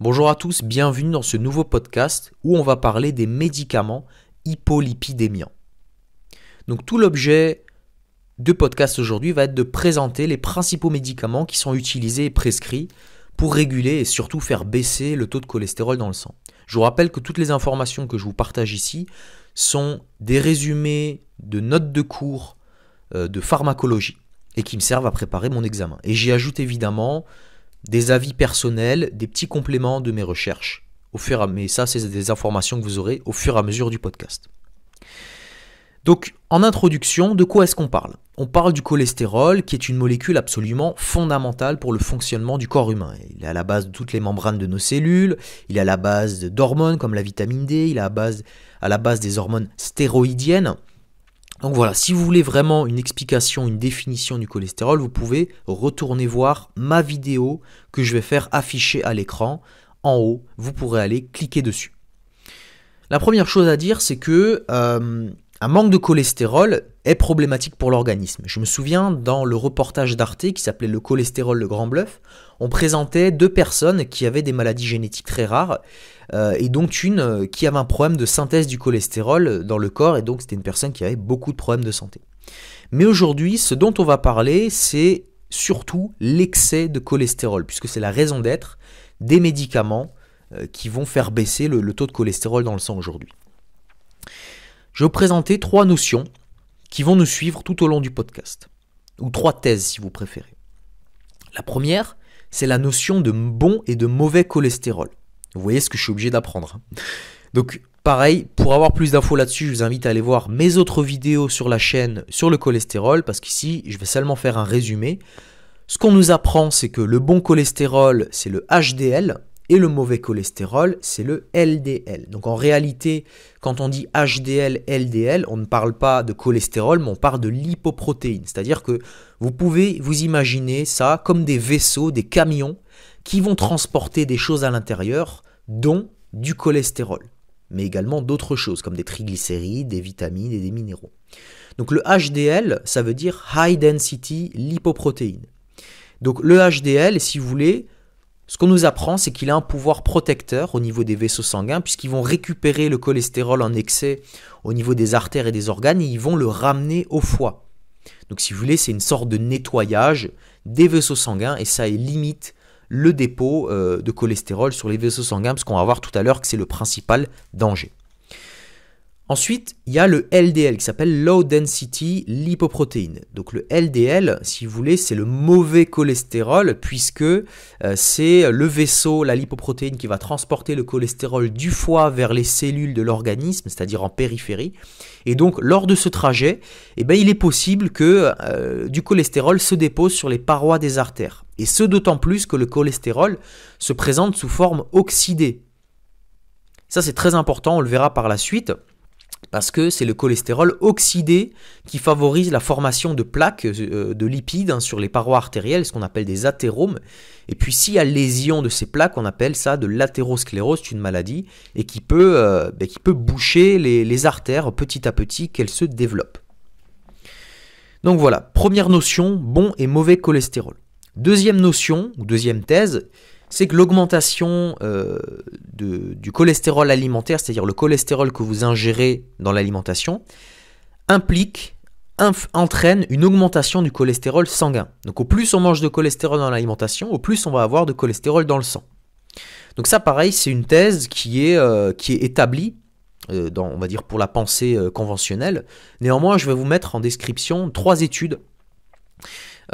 Bonjour à tous, bienvenue dans ce nouveau podcast où on va parler des médicaments hypolipidémiants. Donc tout l'objet de podcast aujourd'hui va être de présenter les principaux médicaments qui sont utilisés et prescrits pour réguler et surtout faire baisser le taux de cholestérol dans le sang. Je vous rappelle que toutes les informations que je vous partage ici sont des résumés de notes de cours euh, de pharmacologie et qui me servent à préparer mon examen. Et j'y ajoute évidemment des avis personnels, des petits compléments de mes recherches. Au à mais ça, c'est des informations que vous aurez au fur et à mesure du podcast. Donc, en introduction, de quoi est-ce qu'on parle On parle du cholestérol, qui est une molécule absolument fondamentale pour le fonctionnement du corps humain. Il est à la base de toutes les membranes de nos cellules, il est à la base d'hormones comme la vitamine D, il est base, à la base des hormones stéroïdiennes, donc voilà, si vous voulez vraiment une explication, une définition du cholestérol, vous pouvez retourner voir ma vidéo que je vais faire afficher à l'écran. En haut, vous pourrez aller cliquer dessus. La première chose à dire, c'est que euh, un manque de cholestérol est problématique pour l'organisme. Je me souviens dans le reportage d'Arte qui s'appelait Le cholestérol le grand bluff, on présentait deux personnes qui avaient des maladies génétiques très rares euh, et donc une euh, qui avait un problème de synthèse du cholestérol dans le corps et donc c'était une personne qui avait beaucoup de problèmes de santé. Mais aujourd'hui, ce dont on va parler, c'est surtout l'excès de cholestérol puisque c'est la raison d'être des médicaments euh, qui vont faire baisser le taux de cholestérol dans le sang aujourd'hui je vais vous présenter trois notions qui vont nous suivre tout au long du podcast, ou trois thèses si vous préférez. La première, c'est la notion de bon et de mauvais cholestérol. Vous voyez ce que je suis obligé d'apprendre. Hein. Donc pareil, pour avoir plus d'infos là-dessus, je vous invite à aller voir mes autres vidéos sur la chaîne sur le cholestérol, parce qu'ici, je vais seulement faire un résumé. Ce qu'on nous apprend, c'est que le bon cholestérol, c'est le HDL, et le mauvais cholestérol, c'est le LDL. Donc en réalité, quand on dit HDL, LDL, on ne parle pas de cholestérol, mais on parle de lipoprotéine. C'est-à-dire que vous pouvez vous imaginer ça comme des vaisseaux, des camions, qui vont transporter des choses à l'intérieur, dont du cholestérol, mais également d'autres choses, comme des triglycérides, des vitamines et des minéraux. Donc le HDL, ça veut dire High Density Lipoprotein. Donc le HDL, si vous voulez, ce qu'on nous apprend, c'est qu'il a un pouvoir protecteur au niveau des vaisseaux sanguins, puisqu'ils vont récupérer le cholestérol en excès au niveau des artères et des organes, et ils vont le ramener au foie. Donc si vous voulez, c'est une sorte de nettoyage des vaisseaux sanguins, et ça limite le dépôt euh, de cholestérol sur les vaisseaux sanguins, parce qu'on va voir tout à l'heure que c'est le principal danger. Ensuite, il y a le LDL qui s'appelle Low Density Lipoprotein. Donc le LDL, si vous voulez, c'est le mauvais cholestérol puisque euh, c'est le vaisseau, la lipoprotéine qui va transporter le cholestérol du foie vers les cellules de l'organisme, c'est-à-dire en périphérie. Et donc lors de ce trajet, eh bien, il est possible que euh, du cholestérol se dépose sur les parois des artères. Et ce d'autant plus que le cholestérol se présente sous forme oxydée. Ça c'est très important, on le verra par la suite parce que c'est le cholestérol oxydé qui favorise la formation de plaques euh, de lipides hein, sur les parois artérielles, ce qu'on appelle des athéromes. Et puis s'il y a lésion de ces plaques, on appelle ça de l'athérosclérose, c'est une maladie, et qui peut, euh, ben, qui peut boucher les, les artères petit à petit qu'elles se développent. Donc voilà, première notion, bon et mauvais cholestérol. Deuxième notion, ou deuxième thèse, c'est que l'augmentation euh, du cholestérol alimentaire, c'est-à-dire le cholestérol que vous ingérez dans l'alimentation, implique, entraîne une augmentation du cholestérol sanguin. Donc au plus on mange de cholestérol dans l'alimentation, au plus on va avoir de cholestérol dans le sang. Donc ça pareil, c'est une thèse qui est, euh, établie, euh, on va dire pour la pensée conventionnelle. Néanmoins, je vais vous mettre en description trois études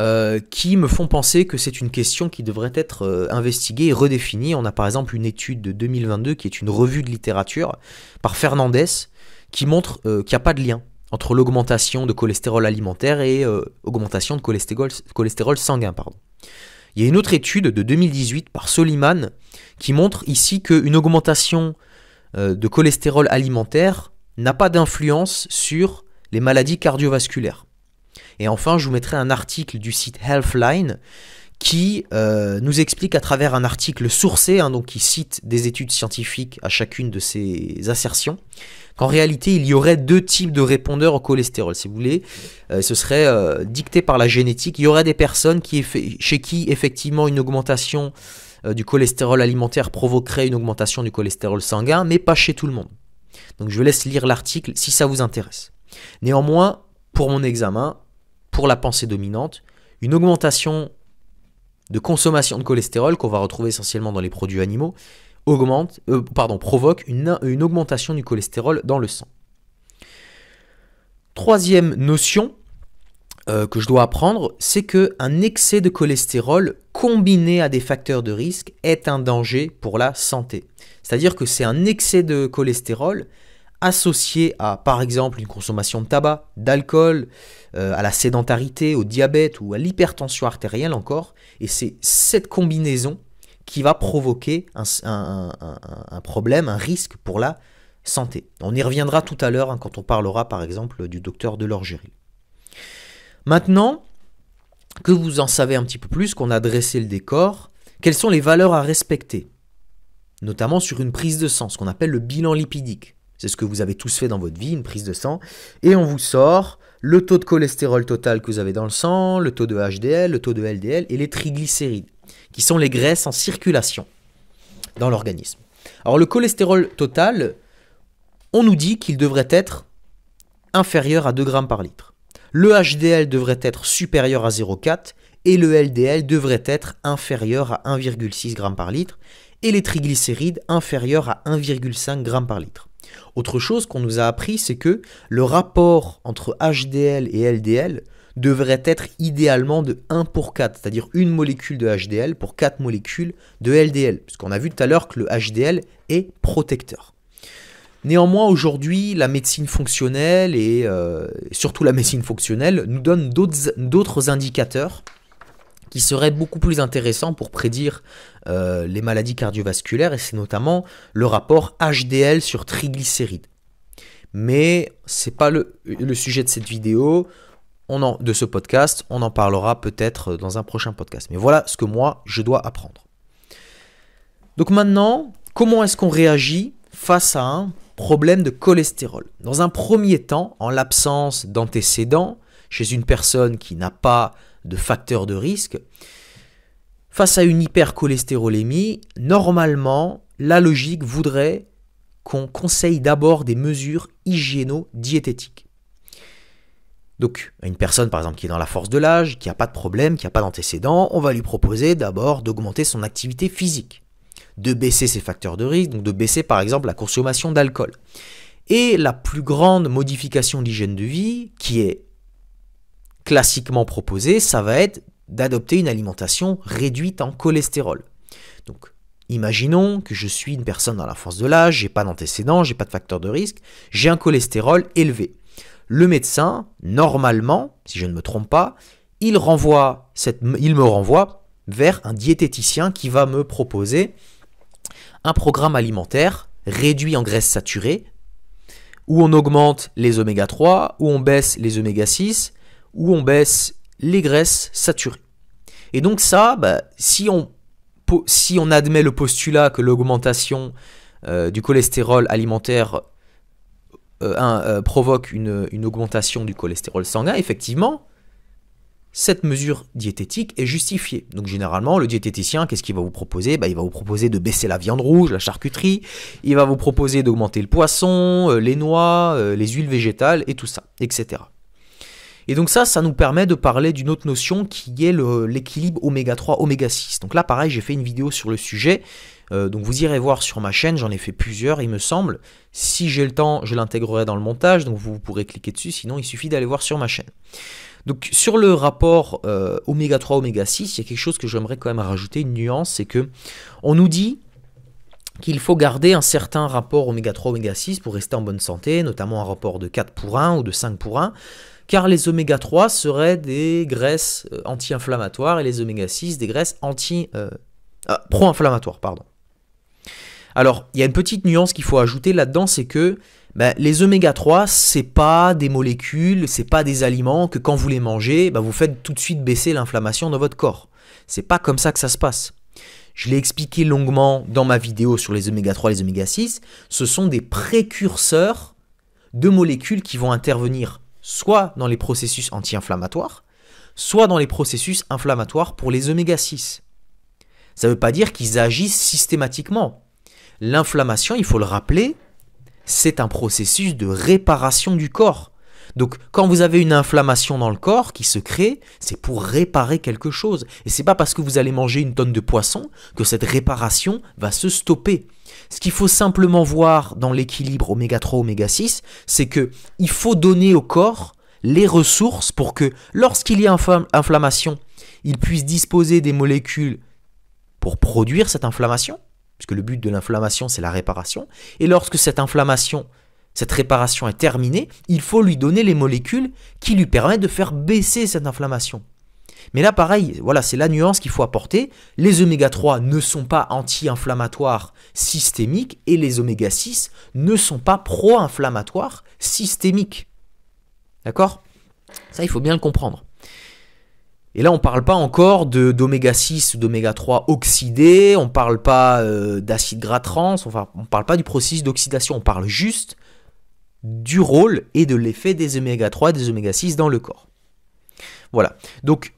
euh, qui me font penser que c'est une question qui devrait être euh, investiguée et redéfinie. On a par exemple une étude de 2022 qui est une revue de littérature par Fernandez qui montre euh, qu'il n'y a pas de lien entre l'augmentation de cholestérol alimentaire et augmentation de cholestérol, sanguin. Pardon. Il y a une autre étude de 2018 par Soliman qui montre ici qu'une augmentation de cholestérol alimentaire n'a pas d'influence sur les maladies cardiovasculaires. Et enfin, je vous mettrai un article du site Healthline qui euh, nous explique à travers un article sourcé, hein, donc qui cite des études scientifiques à chacune de ces assertions, qu'en réalité il y aurait deux types de répondeurs au cholestérol, si vous voulez. Euh, ce serait euh, dicté par la génétique. Il y aurait des personnes qui chez qui effectivement une augmentation du cholestérol alimentaire provoquerait une augmentation du cholestérol sanguin, mais pas chez tout le monde. Donc je vous laisse lire l'article si ça vous intéresse. Néanmoins, pour mon examen, pour la pensée dominante, une augmentation de consommation de cholestérol qu'on va retrouver essentiellement dans les produits animaux augmente, euh, pardon, provoque une, augmentation du cholestérol dans le sang. Troisième notion euh, que je dois apprendre, c'est qu'un excès de cholestérol combiné à des facteurs de risque est un danger pour la santé. C'est-à-dire que c'est un excès de cholestérol associé à, par exemple, une consommation de tabac, d'alcool, euh, à la sédentarité, au diabète ou à l'hypertension artérielle encore. Et c'est cette combinaison qui va provoquer un, problème, un risque pour la santé. On y reviendra tout à l'heure hein, quand on parlera par exemple du docteur Delorgerie. Maintenant que vous en savez un petit peu plus, qu'on a dressé le décor, quelles sont les valeurs à respecter Notamment sur une prise de sang, ce qu'on appelle le bilan lipidique. C'est ce que vous avez tous fait dans votre vie, une prise de sang. Et on vous sort le taux de cholestérol total que vous avez dans le sang, le taux de HDL, le taux de LDL et les triglycérides, qui sont les graisses en circulation dans l'organisme. Alors le cholestérol total, on nous dit qu'il devrait être inférieur à 2 grammes par litre. Le HDL devrait être supérieur à 0,4 et le LDL devrait être inférieur à 1,6 g par litre et les triglycérides inférieurs à 1,5 g par litre. Autre chose qu'on nous a appris, c'est que le rapport entre HDL et LDL devrait être idéalement de 1 pour 4, c'est-à-dire une molécule de HDL pour 4 molécules de LDL, puisqu'on a vu tout à l'heure que le HDL est protecteur. Néanmoins, aujourd'hui, la médecine fonctionnelle et euh, surtout la médecine fonctionnelle nous donne d'autres indicateurs qui serait beaucoup plus intéressant pour prédire euh, les maladies cardiovasculaires, et c'est notamment le rapport HDL sur triglycérides. Mais ce n'est pas le, sujet de cette vidéo, on de ce podcast, on en parlera peut-être dans un prochain podcast. Mais voilà ce que moi, je dois apprendre. Donc maintenant, comment est-ce qu'on réagit face à un problème de cholestérol Dans un premier temps, en l'absence d'antécédents, chez une personne qui n'a pas de facteurs de risque, face à une hypercholestérolémie, normalement, la logique voudrait qu'on conseille d'abord des mesures hygiéno-diététiques. Donc, à une personne, par exemple, qui est dans la force de l'âge, qui n'a pas de problème, qui n'a pas d'antécédent, on va lui proposer d'abord d'augmenter son activité physique, de baisser ses facteurs de risque, donc de baisser, par exemple, la consommation d'alcool. Et la plus grande modification d'hygiène de vie, qui est classiquement proposé, ça va être d'adopter une alimentation réduite en cholestérol. Donc, imaginons que je suis une personne dans la force de l'âge, j'ai pas d'antécédents, j'ai pas de facteur de risque, j'ai un cholestérol élevé. Le médecin, normalement, si je ne me trompe pas, il, renvoie il me renvoie vers un diététicien qui va me proposer un programme alimentaire réduit en graisses saturées, où on augmente les oméga 3, où on baisse les oméga 6, où on baisse les graisses saturées. Et donc ça, bah, si, on, admet le postulat que l'augmentation euh, du cholestérol alimentaire euh, euh, provoque une, augmentation du cholestérol sanguin, effectivement, cette mesure diététique est justifiée. Donc généralement, le diététicien, qu'est-ce qu'il va vous proposer bah, Il va vous proposer de baisser la viande rouge, la charcuterie, il va vous proposer d'augmenter le poisson, les noix, les huiles végétales et tout ça, etc. Et donc ça, ça nous permet de parler d'une autre notion qui est l'équilibre oméga 3, oméga 6. Donc là, pareil, j'ai fait une vidéo sur le sujet. Euh, donc vous irez voir sur ma chaîne, j'en ai fait plusieurs, il me semble. Si j'ai le temps, je l'intégrerai dans le montage, donc vous pourrez cliquer dessus, sinon il suffit d'aller voir sur ma chaîne. Donc sur le rapport euh, oméga 3, oméga 6, il y a quelque chose que j'aimerais quand même rajouter, une nuance, c'est que on nous dit qu'il faut garder un certain rapport oméga 3, oméga 6 pour rester en bonne santé, notamment un rapport de 4 pour 1 ou de 5 pour 1 car les oméga 3 seraient des graisses euh, anti-inflammatoires et les oméga 6 des graisses anti, euh, ah, pro-inflammatoires. Pardon. Alors, il y a une petite nuance qu'il faut ajouter là-dedans, c'est que ben, les oméga 3, c'est pas des molécules, c'est pas des aliments que quand vous les mangez, ben, vous faites tout de suite baisser l'inflammation dans votre corps. C'est pas comme ça que ça se passe. Je l'ai expliqué longuement dans ma vidéo sur les oméga 3 et les oméga 6, ce sont des précurseurs de molécules qui vont intervenir soit dans les processus anti-inflammatoires, soit dans les processus inflammatoires pour les oméga 6. Ça ne veut pas dire qu'ils agissent systématiquement. L'inflammation, il faut le rappeler, c'est un processus de réparation du corps. Donc quand vous avez une inflammation dans le corps qui se crée, c'est pour réparer quelque chose. Et c'est pas parce que vous allez manger une tonne de poisson que cette réparation va se stopper. Ce qu'il faut simplement voir dans l'équilibre oméga 3 oméga 6, c'est qu'il faut donner au corps les ressources pour que lorsqu'il y a inflammation, il puisse disposer des molécules pour produire cette inflammation, puisque le but de l'inflammation c'est la réparation, et lorsque cette inflammation cette réparation est terminée, il faut lui donner les molécules qui lui permettent de faire baisser cette inflammation. Mais là, pareil, voilà, c'est la nuance qu'il faut apporter. Les oméga 3 ne sont pas anti-inflammatoires systémiques et les oméga 6 ne sont pas pro-inflammatoires systémiques. D'accord Ça, il faut bien le comprendre. Et là, on ne parle pas encore d'oméga 6 ou d'oméga 3 oxydés, on ne parle pas euh, d'acide gras trans, on ne parle pas du processus d'oxydation, on parle juste du rôle et de l'effet des oméga 3 des oméga 6 dans le corps. Voilà. Donc,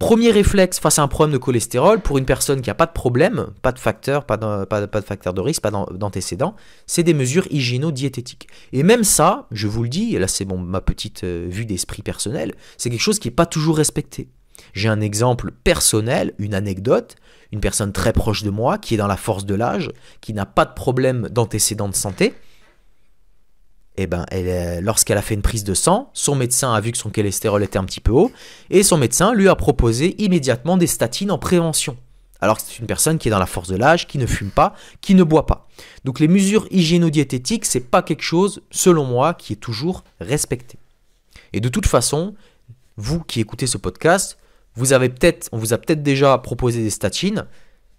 premier réflexe face à un problème de cholestérol pour une personne qui n'a pas de problème, pas de facteur, pas de, risque, pas d'antécédent, c'est des mesures hygiéno-diététiques. Et même ça, je vous le dis, là c'est ma petite euh, vue d'esprit personnel, c'est quelque chose qui n'est pas toujours respecté. J'ai un exemple personnel, une anecdote, une personne très proche de moi qui est dans la force de l'âge, qui n'a pas de problème d'antécédent de santé, eh ben, euh, lorsqu'elle a fait une prise de sang, son médecin a vu que son cholestérol était un petit peu haut, et son médecin lui a proposé immédiatement des statines en prévention. Alors que c'est une personne qui est dans la force de l'âge, qui ne fume pas, qui ne boit pas. Donc les mesures hygiéno-diététiques, c'est pas quelque chose, selon moi, qui est toujours respecté. Et de toute façon, vous qui écoutez ce podcast, vous avez peut-être, on vous a peut-être déjà proposé des statines,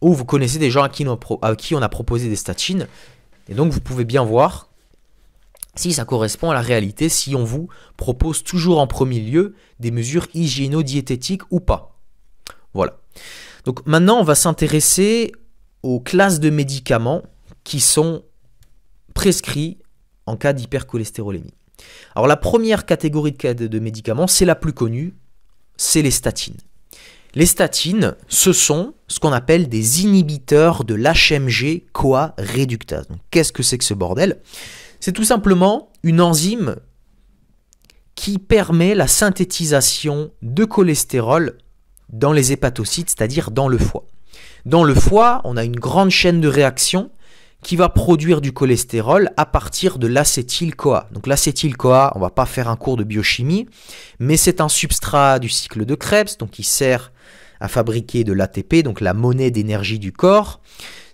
ou vous connaissez des gens à qui, on a proposé des statines, et donc vous pouvez bien voir si ça correspond à la réalité, si on vous propose toujours en premier lieu des mesures hygiéno-diététiques ou pas. Voilà. Donc maintenant, on va s'intéresser aux classes de médicaments qui sont prescrits en cas d'hypercholestérolémie. Alors la première catégorie de médicaments, c'est la plus connue, c'est les statines. Les statines, ce sont ce qu'on appelle des inhibiteurs de l'HMG-CoA réductase. Qu'est-ce que c'est que ce bordel c'est tout simplement une enzyme qui permet la synthétisation de cholestérol dans les hépatocytes, c'est-à-dire dans le foie. Dans le foie, on a une grande chaîne de réaction qui va produire du cholestérol à partir de l'acétyl-CoA. Donc l'acétyl-CoA, on va pas faire un cours de biochimie, mais c'est un substrat du cycle de Krebs, donc qui sert à fabriquer de l'ATP, donc la monnaie d'énergie du corps.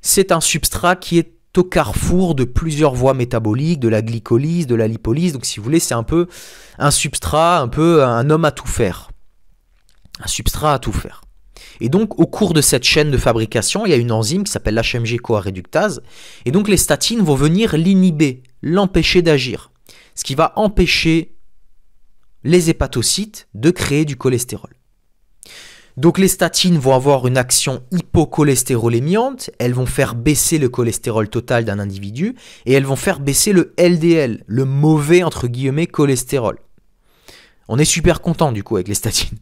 C'est un substrat qui est au carrefour de plusieurs voies métaboliques, de la glycolyse, de la lipolyse. Donc, si vous voulez, c'est un peu un substrat, un peu un homme à tout faire. Un substrat à tout faire. Et donc, au cours de cette chaîne de fabrication, il y a une enzyme qui s'appelle l'HMG-CoA réductase. Et donc, les statines vont venir l'inhiber, l'empêcher d'agir. Ce qui va empêcher les hépatocytes de créer du cholestérol. Donc les statines vont avoir une action hypocholestérolémiante, elles vont faire baisser le cholestérol total d'un individu et elles vont faire baisser le LDL, le mauvais entre guillemets cholestérol. On est super content du coup avec les statines.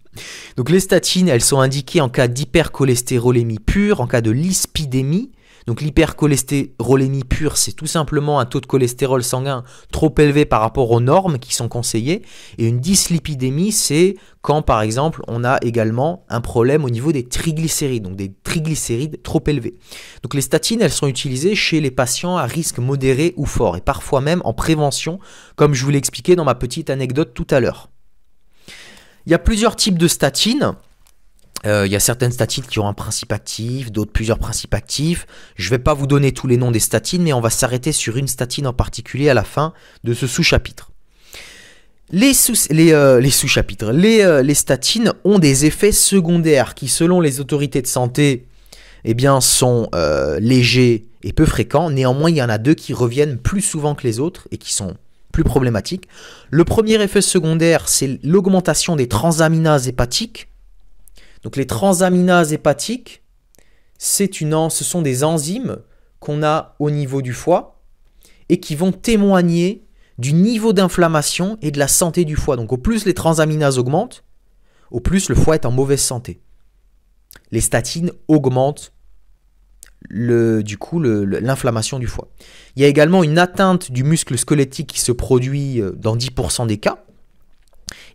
Donc les statines, elles sont indiquées en cas d'hypercholestérolémie pure, en cas de lispidémie donc l'hypercholestérolémie pure, c'est tout simplement un taux de cholestérol sanguin trop élevé par rapport aux normes qui sont conseillées. Et une dyslipidémie, c'est quand par exemple on a également un problème au niveau des triglycérides, donc des triglycérides trop élevés. Donc les statines, elles sont utilisées chez les patients à risque modéré ou fort, et parfois même en prévention, comme je vous l'ai expliqué dans ma petite anecdote tout à l'heure. Il y a plusieurs types de statines. Euh, il y a certaines statines qui ont un principe actif, d'autres plusieurs principes actifs. Je ne vais pas vous donner tous les noms des statines, mais on va s'arrêter sur une statine en particulier à la fin de ce sous-chapitre. Les euh, sous-chapitres, euh, les, statines ont des effets secondaires qui, selon les autorités de santé, eh bien, sont légers et peu fréquents. Néanmoins, il y en a deux qui reviennent plus souvent que les autres et qui sont plus problématiques. Le premier effet secondaire, c'est l'augmentation des transaminases hépatiques donc les transaminases hépatiques, c'est une, ce sont des enzymes qu'on a au niveau du foie et qui vont témoigner du niveau d'inflammation et de la santé du foie. Donc au plus les transaminases augmentent, au plus le foie est en mauvaise santé. Les statines augmentent le, du coup l'inflammation du foie. Il y a également une atteinte du muscle squelettique qui se produit euh, dans 10% des cas.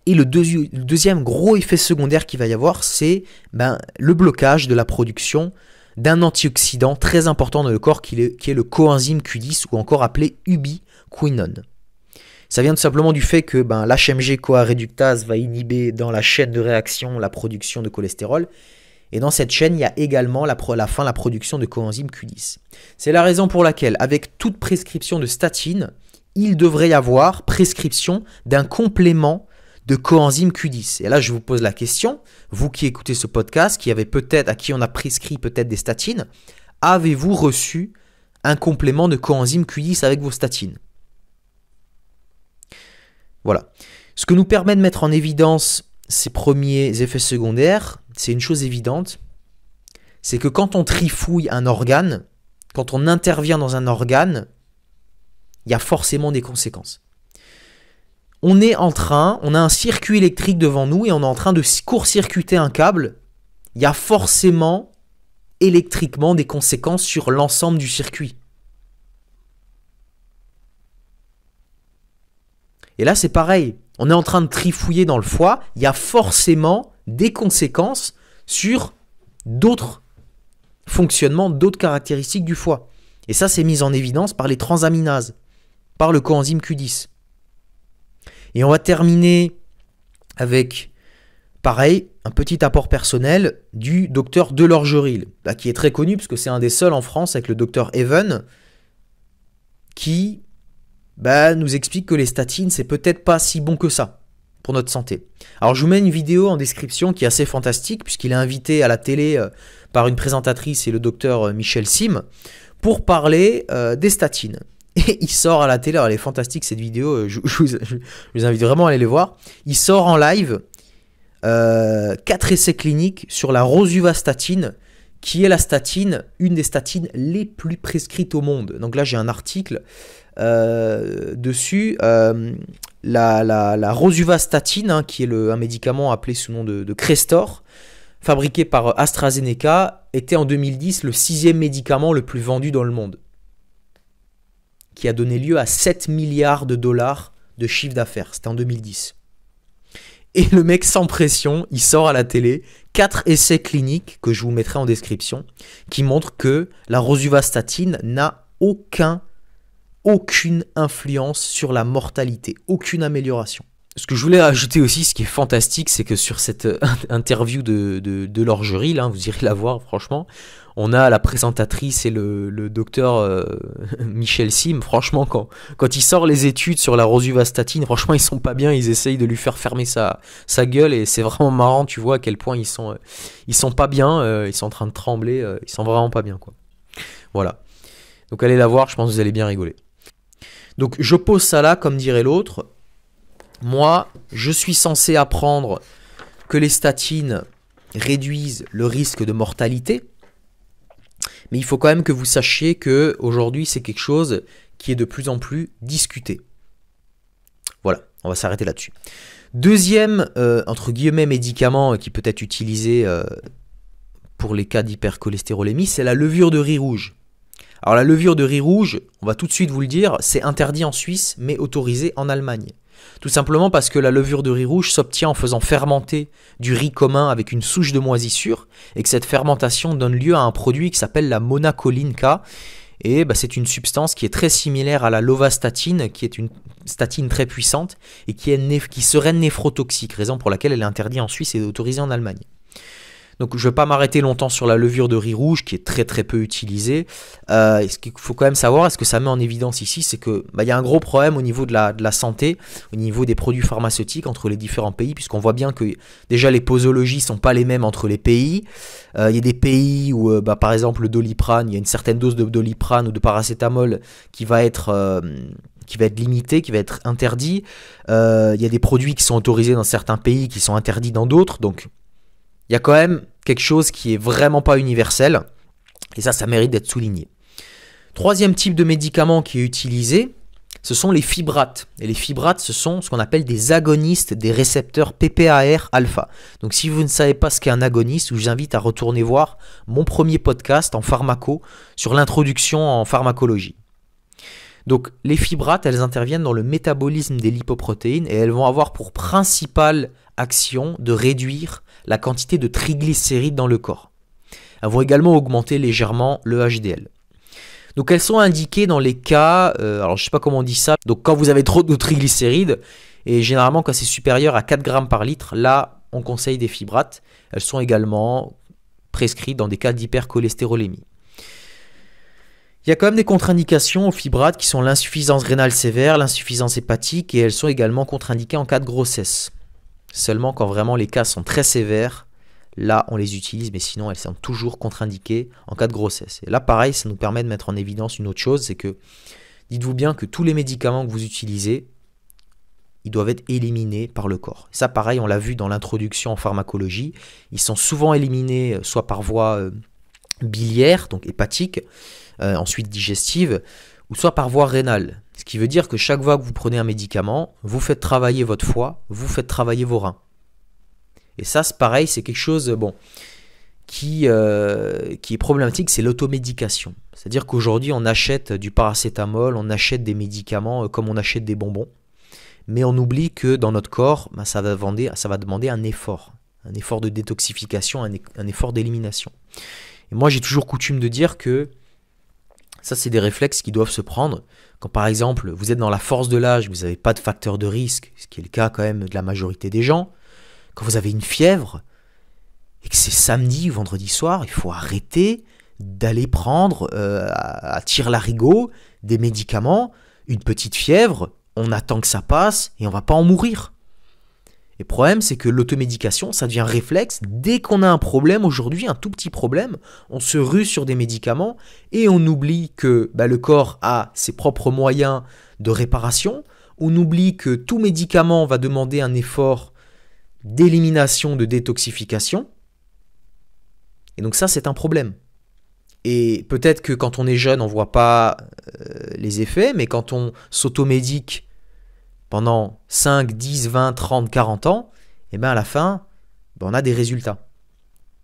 Et le, deuxième gros effet secondaire qu'il va y avoir, c'est ben, le blocage de la production d'un antioxydant très important dans le corps qui est, le coenzyme Q10 ou encore appelé ubiquinone. Ça vient tout simplement du fait que ben, l'HMG-CoA réductase va inhiber dans la chaîne de réaction la production de cholestérol. Et dans cette chaîne, il y a également la, la fin la production de coenzyme Q10. C'est la raison pour laquelle, avec toute prescription de statine, il devrait y avoir prescription d'un complément de coenzyme Q10. Et là, je vous pose la question, vous qui écoutez ce podcast, qui avez peut-être, à qui on a prescrit peut-être des statines, avez-vous reçu un complément de coenzyme Q10 avec vos statines Voilà. Ce que nous permet de mettre en évidence ces premiers effets secondaires, c'est une chose évidente, c'est que quand on trifouille un organe, quand on intervient dans un organe, il y a forcément des conséquences on est en train, on a un circuit électrique devant nous et on est en train de court-circuiter un câble, il y a forcément électriquement des conséquences sur l'ensemble du circuit. Et là, c'est pareil. On est en train de trifouiller dans le foie, il y a forcément des conséquences sur d'autres fonctionnements, d'autres caractéristiques du foie. Et ça, c'est mis en évidence par les transaminases, par le coenzyme Q10. Et on va terminer avec, pareil, un petit apport personnel du docteur Delorgeril, bah, qui est très connu parce que c'est un des seuls en France avec le docteur Even, qui bah, nous explique que les statines, c'est peut-être pas si bon que ça pour notre santé. Alors je vous mets une vidéo en description qui est assez fantastique puisqu'il est invité à la télé euh, par une présentatrice et le docteur euh, Michel Sim pour parler euh, des statines. Et il sort à la télé, elle est fantastique cette vidéo, euh, je, vous, invite vraiment à aller les voir. Il sort en live euh, quatre 4 essais cliniques sur la rosuvastatine, qui est la statine, une des statines les plus prescrites au monde. Donc là j'ai un article euh, dessus. la, rosuvastatine, hein, qui est un médicament appelé sous le nom de, de Crestor, fabriqué par AstraZeneca, était en 2010 le sixième médicament le plus vendu dans le monde qui a donné lieu à 7 milliards de dollars de chiffre d'affaires. C'était en 2010. Et le mec sans pression, il sort à la télé quatre essais cliniques que je vous mettrai en description qui montrent que la rosuvastatine n'a aucun, aucune influence sur la mortalité, aucune amélioration ce que je voulais ajouter aussi, ce qui est fantastique, c'est que sur cette euh, interview de, de, l'orgerie, là, hein, vous irez la voir, franchement, on a la présentatrice et le, docteur euh, Michel Sim. Franchement, quand, quand il sort les études sur la rosuvastatine, franchement, ils sont pas bien. Ils essayent de lui faire fermer sa, sa gueule et c'est vraiment marrant. Tu vois à quel point ils sont, euh, ils sont pas bien. ils sont en train de trembler. ils sont vraiment pas bien, quoi. Voilà. Donc allez la voir. Je pense que vous allez bien rigoler. Donc je pose ça là, comme dirait l'autre. Moi, je suis censé apprendre que les statines réduisent le risque de mortalité, mais il faut quand même que vous sachiez que aujourd'hui c'est quelque chose qui est de plus en plus discuté. Voilà, on va s'arrêter là-dessus. Deuxième, euh, entre guillemets, médicament qui peut être utilisé euh, pour les cas d'hypercholestérolémie, c'est la levure de riz rouge. Alors la levure de riz rouge, on va tout de suite vous le dire, c'est interdit en Suisse mais autorisé en Allemagne. Tout simplement parce que la levure de riz rouge s'obtient en faisant fermenter du riz commun avec une souche de moisissure, et que cette fermentation donne lieu à un produit qui s'appelle la K, et bah, c'est une substance qui est très similaire à la lovastatine, qui est une statine très puissante et qui, qui serait néphrotoxique, raison pour laquelle elle est interdite en Suisse et autorisée en Allemagne. Donc je ne vais pas m'arrêter longtemps sur la levure de riz rouge qui est très très peu utilisée. Euh, ce qu'il faut quand même savoir, et ce que ça met en évidence ici, c'est qu'il bah, y a un gros problème au niveau de la, de la, santé, au niveau des produits pharmaceutiques entre les différents pays, puisqu'on voit bien que déjà les posologies ne sont pas les mêmes entre les pays. Euh, il y a des pays où euh, bah, par exemple le doliprane, il y a une certaine dose de doliprane ou de paracétamol qui va être qui va être qui va être interdit. Il y a des produits qui sont autorisés dans certains pays, qui sont interdits dans d'autres. Donc, il y a quand même quelque chose qui est vraiment pas universel. Et ça, ça mérite d'être souligné. Troisième type de médicament qui est utilisé, ce sont les fibrates. Et les fibrates, ce sont ce qu'on appelle des agonistes des récepteurs PPAR alpha. Donc si vous ne savez pas ce qu'est un agoniste, je vous invite à retourner voir mon premier podcast en pharmaco sur l'introduction en pharmacologie. Donc les fibrates, elles interviennent dans le métabolisme des lipoprotéines et elles vont avoir pour principale action de réduire la quantité de triglycérides dans le corps. Elles vont également augmenter légèrement le HDL. Donc elles sont indiquées dans les cas, euh, alors je sais pas comment on dit ça, donc quand vous avez trop de triglycérides, et généralement quand c'est supérieur à 4 grammes par litre, là on conseille des fibrates. Elles sont également prescrites dans des cas d'hypercholestérolémie. Il y a quand même des contre-indications aux fibrates qui sont l'insuffisance rénale sévère, l'insuffisance hépatique et elles sont également contre-indiquées en cas de grossesse. Seulement quand vraiment les cas sont très sévères, là on les utilise, mais sinon elles sont toujours contre-indiquées en cas de grossesse. Et là pareil, ça nous permet de mettre en évidence une autre chose, c'est que dites-vous bien que tous les médicaments que vous utilisez, ils doivent être éliminés par le corps. ça pareil, on l'a vu dans l'introduction en pharmacologie, ils sont souvent éliminés euh, soit par voie euh, biliaire, donc hépatique, euh, ensuite digestive, ou soit par voie rénale. Ce qui veut dire que chaque fois que vous prenez un médicament, vous faites travailler votre foie, vous faites travailler vos reins. Et ça, c'est pareil, c'est quelque chose euh, bon, qui, euh, qui est problématique, c'est l'automédication. C'est-à-dire qu'aujourd'hui, on achète du paracétamol, on achète des médicaments comme on achète des bonbons, mais on oublie que dans notre corps, bah, ça, va demander, un effort, un effort de détoxification, un, e-, un effort d'élimination. Et moi, j'ai toujours coutume de dire que ça, c'est des réflexes qui doivent se prendre. Quand par exemple, vous êtes dans la force de l'âge, vous n'avez pas de facteur de risque, ce qui est le cas quand même de la majorité des gens. Quand vous avez une fièvre, et que c'est samedi ou vendredi soir, il faut arrêter d'aller prendre euh, à, tir la larigot des médicaments, une petite fièvre, on attend que ça passe et on va pas en mourir. Le problème, c'est que l'automédication, ça devient réflexe. Dès qu'on a un problème aujourd'hui, un tout petit problème, on se rue sur des médicaments et on oublie que bah, le corps a ses propres moyens de réparation. On oublie que tout médicament va demander un effort d'élimination, de détoxification. Et donc ça, c'est un problème. Et peut-être que quand on est jeune, on ne voit pas euh, les effets, mais quand on s'automédique pendant 5, 10, 20, 30, 40 ans, et eh bien à la fin, ben, on a des résultats.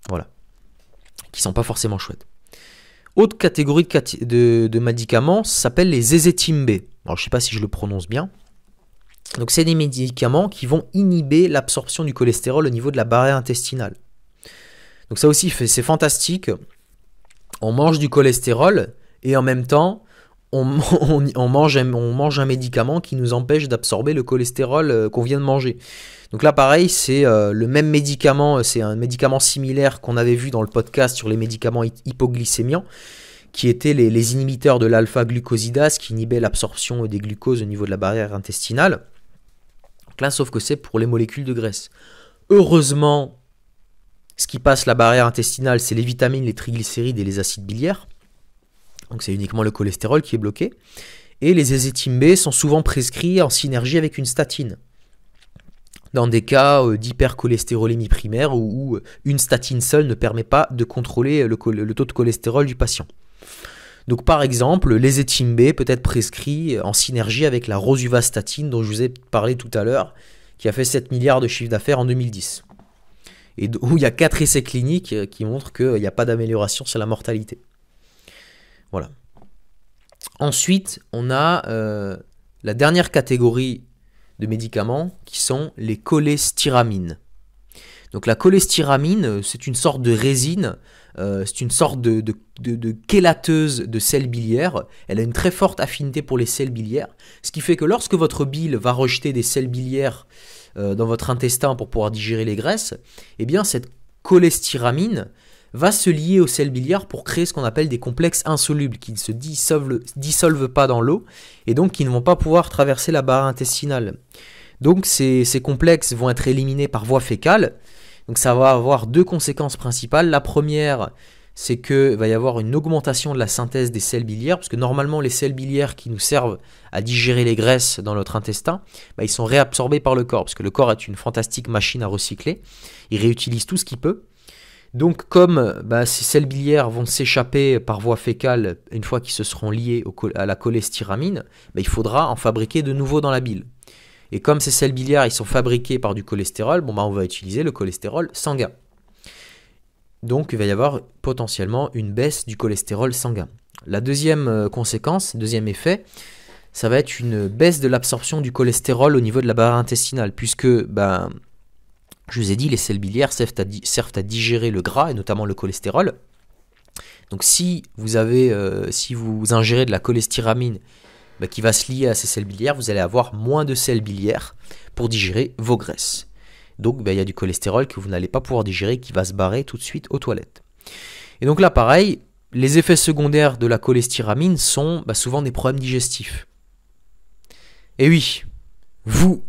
Voilà. Qui sont pas forcément chouettes. Autre catégorie de, médicaments s'appelle les ezetimib. Alors, je ne sais pas si je le prononce bien. Donc, c'est des médicaments qui vont inhiber l'absorption du cholestérol au niveau de la barrière intestinale. Donc, ça aussi, c'est fantastique. On mange du cholestérol et en même temps, on, mange, un médicament qui nous empêche d'absorber le cholestérol euh, qu'on vient de manger. Donc là, pareil, c'est euh, le même médicament, euh, c'est un médicament similaire qu'on avait vu dans le podcast sur les médicaments hypoglycémiants, qui étaient les, inhibiteurs de l'alpha-glucosidase qui inhibaient l'absorption des glucoses au niveau de la barrière intestinale. Donc là, sauf que c'est pour les molécules de graisse. Heureusement, ce qui passe la barrière intestinale, c'est les vitamines, les triglycérides et les acides biliaires. Donc c'est uniquement le cholestérol qui est bloqué. Et les ézétimbés sont souvent prescrits en synergie avec une statine. Dans des cas euh, d'hypercholestérolémie primaire où euh, une statine seule ne permet pas de contrôler le, taux de cholestérol du patient. Donc par exemple, l'ézétimbé peut être prescrit en synergie avec la rosuvastatine dont je vous ai parlé tout à l'heure, qui a fait 7 milliards de chiffre d'affaires en 2010. Et où il y a 4 essais cliniques euh, qui montrent qu'il n'y a pas d'amélioration sur la mortalité. Voilà. Ensuite, on a euh, la dernière catégorie de médicaments qui sont les cholestyramines. Donc la cholestyramine, euh, c'est une sorte de résine, euh, c'est une sorte de, de, de, chélateuse de sel biliaires. Elle a une très forte affinité pour les sels biliaires, ce qui fait que lorsque votre bile va rejeter des sels biliaires dans votre intestin pour pouvoir digérer les graisses, eh bien cette cholestyramine va se lier aux sels biliaires pour créer ce qu'on appelle des complexes insolubles qui ne se dissolvent, pas dans l'eau et donc qui ne vont pas pouvoir traverser la barre intestinale. Donc ces, complexes vont être éliminés par voie fécale. Donc ça va avoir deux conséquences principales. La première, c'est que va y avoir une augmentation de la synthèse des sels biliaires, parce que normalement les sels biliaires qui nous servent à digérer les graisses dans notre intestin, bah, ils sont réabsorbés par le corps, parce que le corps est une fantastique machine à recycler. Il réutilise tout ce qu'il peut. Donc comme bah, ces sels biliaires vont s'échapper par voie fécale une fois qu'ils se seront liés à la cholestéramine, bah, il faudra en fabriquer de nouveau dans la bile. Et comme ces sels biliaires ils sont fabriqués par du cholestérol, bon, bah, on va utiliser le cholestérol sanguin. Donc il va y avoir potentiellement une baisse du cholestérol sanguin. La deuxième euh, conséquence, deuxième effet, ça va être une baisse de l'absorption du cholestérol au niveau de la barre intestinale, puisque ben, je vous ai dit, les sels biliaires servent à, digérer le gras et notamment le cholestérol. Donc si vous, avez, euh, si vous ingérez de la cholestéramine bah, qui va se lier à ces sels biliaires, vous allez avoir moins de selles biliaires pour digérer vos graisses. Donc bah, il y a du cholestérol que vous n'allez pas pouvoir digérer qui va se barrer tout de suite aux toilettes. Et donc là pareil, les effets secondaires de la cholestéramine sont bah, souvent des problèmes digestifs. Et oui, vous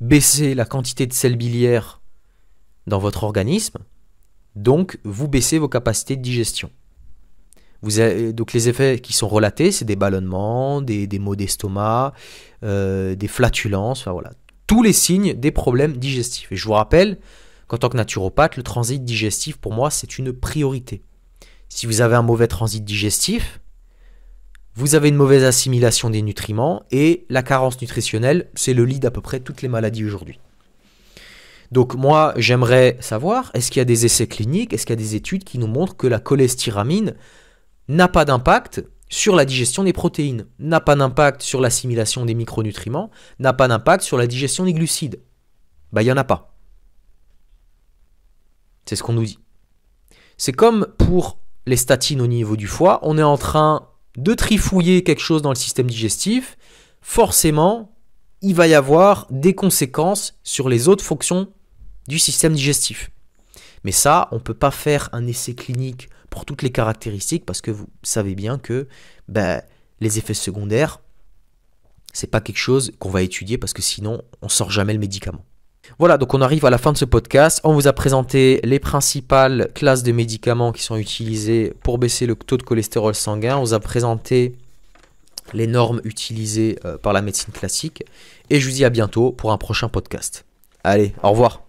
baissez la quantité de selles biliaires dans votre organisme, donc vous baissez vos capacités de digestion. Vous avez, euh, donc les effets qui sont relatés, c'est des ballonnements, des, maux d'estomac, euh, des flatulences, enfin voilà, tous les signes des problèmes digestifs. Et je vous rappelle qu'en tant que naturopathe, le transit digestif pour moi c'est une priorité. Si vous avez un mauvais transit digestif, vous avez une mauvaise assimilation des nutriments et la carence nutritionnelle, c'est le lit d'à peu près toutes les maladies aujourd'hui. Donc moi, j'aimerais savoir, est-ce qu'il y a des essais cliniques, est-ce qu'il y a des études qui nous montrent que la cholestyramine n'a pas d'impact sur la digestion des protéines, n'a pas d'impact sur l'assimilation des micronutriments, n'a pas d'impact sur la digestion des glucides Bah il n'y en a pas. C'est ce qu'on nous dit. C'est comme pour les statines au niveau du foie, on est en train de trifouiller quelque chose dans le système digestif, forcément, il va y avoir des conséquences sur les autres fonctions du système digestif. Mais ça, on ne peut pas faire un essai clinique pour toutes les caractéristiques parce que vous savez bien que ben, les effets secondaires, c'est pas quelque chose qu'on va étudier parce que sinon on sort jamais le médicament. Voilà, donc on arrive à la fin de ce podcast. On vous a présenté les principales classes de médicaments qui sont utilisés pour baisser le taux de cholestérol sanguin. On vous a présenté les normes utilisées euh, par la médecine classique. Et je vous dis à bientôt pour un prochain podcast. Allez, au revoir.